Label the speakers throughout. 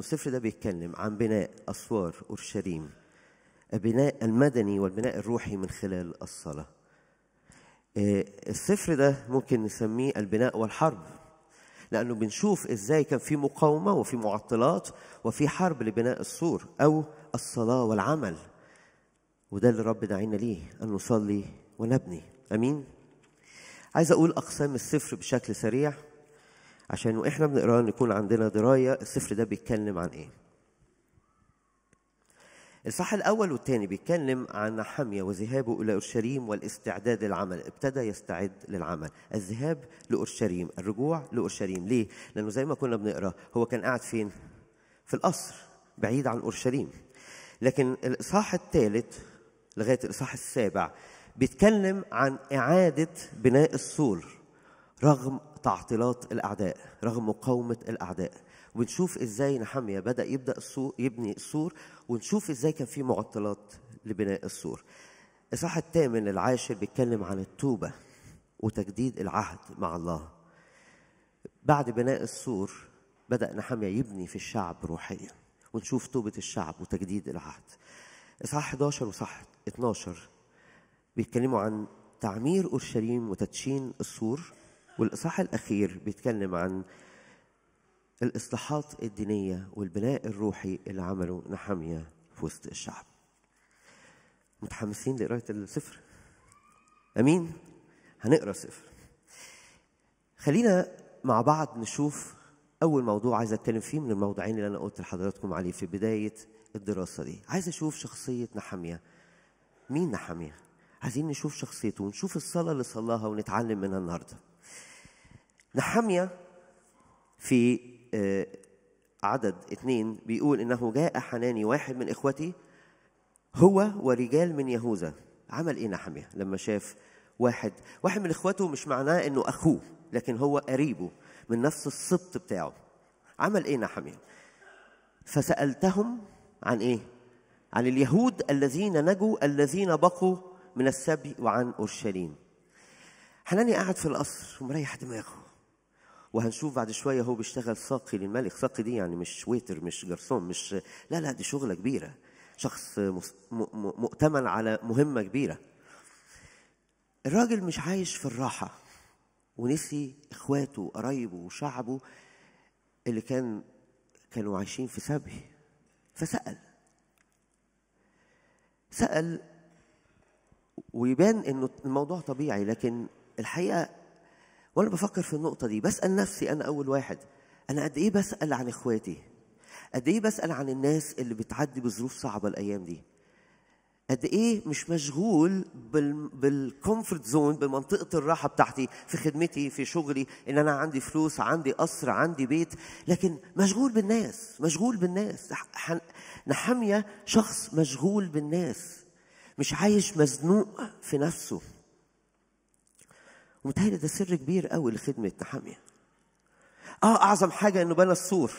Speaker 1: الصفر ده بيتكلم عن بناء أسوار أورشليم البناء المدني والبناء الروحي من خلال الصلاة آه، الصفر ده ممكن نسميه البناء والحرب لأنه بنشوف إزاي كان في مقاومة وفي معطلات وفي حرب لبناء السور أو الصلاة والعمل وده اللي رب دعينا ليه أن نصلي ونبني أمين عايز أقول أقسام الصفر بشكل سريع عشان واحنا بنقراه نكون عندنا درايه السفر ده بيتكلم عن ايه الصح الأول والثاني بيتكلم عن حمية وذهابه إلى أورشليم والاستعداد للعمل ابتدى يستعد للعمل الذهاب لأورشليم الرجوع لأورشليم ليه؟ لأنه زي ما كنا بنقرأ هو كان قاعد فين؟ في القصر بعيد عن أورشليم لكن الإصحاح الثالث لغاية الإصحاح السابع بيتكلم عن إعادة بناء السور رغم تعطيلات الاعداء رغم مقاومه الاعداء ونشوف ازاي نحميه بدا يبدا السور يبني السور ونشوف ازاي كان في معطلات لبناء السور الاصحاح الثامن العاشر بيتكلم عن التوبه وتجديد العهد مع الله بعد بناء السور بدا نحميه يبني في الشعب روحيا ونشوف توبه الشعب وتجديد العهد اصحاح 11 وصح 12 بيتكلموا عن تعمير اورشليم وتدشين السور والإصحاح الأخير بيتكلم عن الإصلاحات الدينية والبناء الروحي اللي عمله نحمية في وسط الشعب متحمسين لقراية السفر أمين هنقرا السفر خلينا مع بعض نشوف أول موضوع عايز أتكلم فيه من الموضوعين اللي أنا قلت لحضراتكم عليه في بداية الدراسة دي عايز أشوف شخصية نحمية مين نحمية عايزين نشوف شخصيته ونشوف الصلاة اللي صلاها ونتعلم منها النهارده نحميا في آه، عدد اثنين بيقول إنه جاء حناني واحد من إخوتي هو ورجال من يهوذا عمل إيه نحميا لما شاف واحد واحد من اخواته مش معناه إنه أخوه لكن هو قريبه من نفس السبط بتاعه عمل إيه نحميا فسألتهم عن إيه عن اليهود الذين نجوا الذين بقوا من السبي وعن أورشليم حناني قاعد في القصر ومريح دماغه وهنشوف بعد شويه هو بيشتغل ساقي للملك ساقي دي يعني مش ويتر مش جرسون مش لا لا دي شغله كبيره شخص مؤتمن على مهمه كبيره الراجل مش عايش في الراحه ونسي اخواته وقرايبه وشعبه اللي كان كانوا عايشين في سبي فسال سال ويبان انه الموضوع طبيعي لكن الحقيقه وانا بفكر في النقطه دي بسال نفسي انا اول واحد انا قد ايه بسال عن اخواتي قد ايه بسال عن الناس اللي بتعدي بظروف صعبه الايام دي قد ايه مش مشغول بالكومفورت زون بمنطقه الراحه بتاعتي في خدمتي في شغلي ان انا عندي فلوس عندي قصر عندي بيت لكن مشغول بالناس مشغول بالناس نحميه شخص مشغول بالناس مش عايش مزنوق في نفسه متهيألي ده سر كبير قوي لخدمة نحامية اه اعظم حاجة انه بنى السور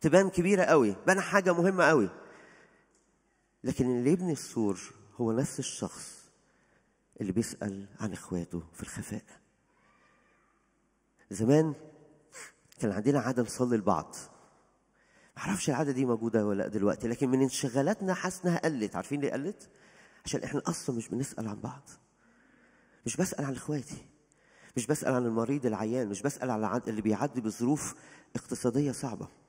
Speaker 1: تبان كبيرة قوي بنى حاجة مهمة قوي لكن اللي يبني السور هو نفس الشخص اللي بيسأل عن اخواته في الخفاء زمان كان عندنا عادة نصلي لبعض معرفش العادة دي موجودة ولا دلوقتي لكن من انشغالاتنا حاسس انها قلت عارفين ليه قلت؟ عشان احنا اصلا مش بنسأل عن بعض مش بسأل عن إخواتي مش بسأل عن المريض العيان مش بسأل عن اللي بيعدي بظروف اقتصادية صعبة